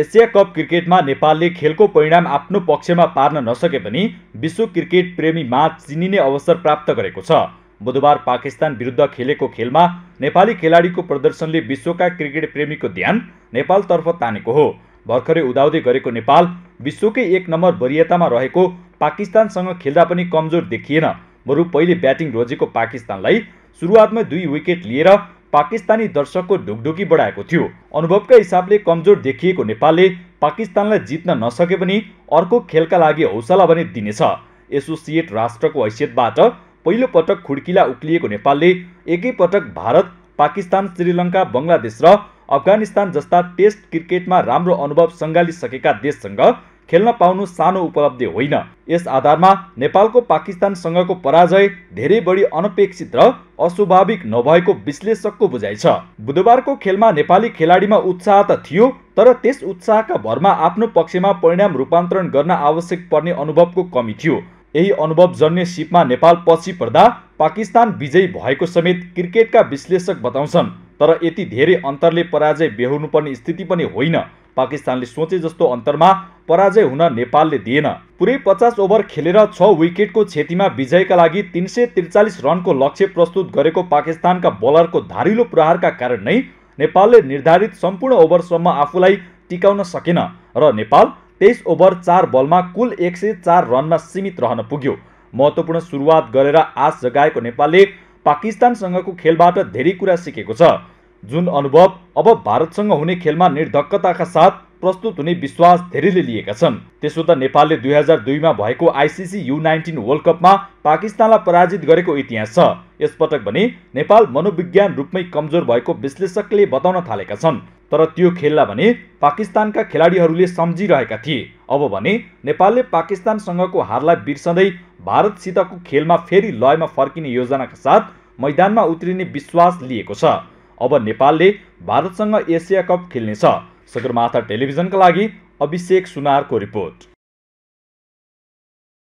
Asia cup क्रिकेटमा नेपालले खेलको परिणाम आफ्नो पक्षमा पार्न नसके पनि विश्व क्रिकेट प्रेमीमा चिनिने अवसर प्राप्त गरेको छ बुधबार पाकिस्तान विरुद्ध खेलेको खेलमा नेपाली खेलाडीको प्रदर्शनले विश्वका क्रिकेट प्रेमीको ध्यान नेपालतर्फ तानेको हो भर्खरै उदाउँदै गरेको नेपाल विश्वकै एक नम्बर वरियतामा रहेको पाकिस्तानसँग खेल्दा पनि कमजोर देखिएन बरु पहिले ब्याटिङ रोजेको पाकिस्तानलाई सुरुवातमा दुई विकेट लिएर पाकिस्तानी दर्शकको ढुकढुकी बढाएको थियो अनुभवका हिसाबले कमजोर देखिएको नेपालले पाकिस्तानलाई जित्न नसके पनि अर्को खेलका लागि हौसला भने दिनेछ एसोसिएट राष्ट्रको हैसियतबाट पहिलो पटक खुड्किला उक्लिएको नेपालले एकैपटक भारत पाकिस्तान श्रीलङ्का बङ्गलादेश र अफगानिस्तान जस्ता टेस्ट क्रिकेटमा राम्रो अनुभव सङ्घालिसकेका देशसँग खेल्न पाउनु सानो उपलब्धि होइन यस आधारमा नेपालको पाकिस्तानसँगको पराजय धेरै बढी अनपेक्षित र अस्वाभाविक नभएको विश्लेषकको बुझाइ छ बुधबारको खेलमा नेपाली खेलाडीमा उत्साह त थियो तर त्यस उत्साहका भरमा आफ्नो पक्षमा परिणाम रूपान्तरण गर्न आवश्यक पर्ने अनुभवको कमी थियो यही अनुभव जन्य सिपमा नेपाल पछि पर्दा पाकिस्तान विजयी भएको समेत क्रिकेटका विश्लेषक बताउँछन् तर यति धेरै अन्तरले पराजय बेहोर्नुपर्ने स्थिति पनि होइन पाकिस्तानले सोचे जस्तो अन्तरमा पराजय हुन नेपालले दिएन पुरै पचास ओभर खेलेर छ विकेटको क्षतिमा विजयका लागि तिन सय त्रिचालिस रनको लक्ष्य प्रस्तुत गरेको पाकिस्तानका बलरको धारिलो प्रहारका कारण नै नेपालले निर्धारित सम्पूर्ण ओभरसम्म आफूलाई टिकाउन सकेन र नेपाल तेइस ओभर चार बलमा कुल एक सय चार रनमा सीमित रहन पुग्यो महत्त्वपूर्ण सुरुवात गरेर आश जगाएको नेपालले पाकिस्तानसँगको खेलबाट धेरै कुरा सिकेको छ जुन अनुभव अब भारतसँग हुने खेलमा निर्धक्कताका साथ प्रस्तुत हुने विश्वास धेरैले लिएका छन् त्यसो त नेपालले दुई हजार दुईमा भएको आइसिसी यु नाइन्टिन वर्ल्ड कपमा पाकिस्तानलाई पराजित गरेको इतिहास छ यसपटक भने नेपाल मनोविज्ञान रूपमै कमजोर भएको विश्लेषकले बताउन थालेका छन् तर त्यो खेललाई भने पाकिस्तानका खेलाडीहरूले सम्झिरहेका थिए अब भने नेपालले पाकिस्तानसँगको हारलाई बिर्सँदै भारतसितको खेलमा फेरि लयमा फर्किने योजनाका साथ मैदानमा उत्रिने विश्वास लिएको छ अब नेपालले भारतसँग एसिया कप खेल्नेछ सगरमाथा टेलिभिजनका लागि अभिषेक सुनारको रिपोर्ट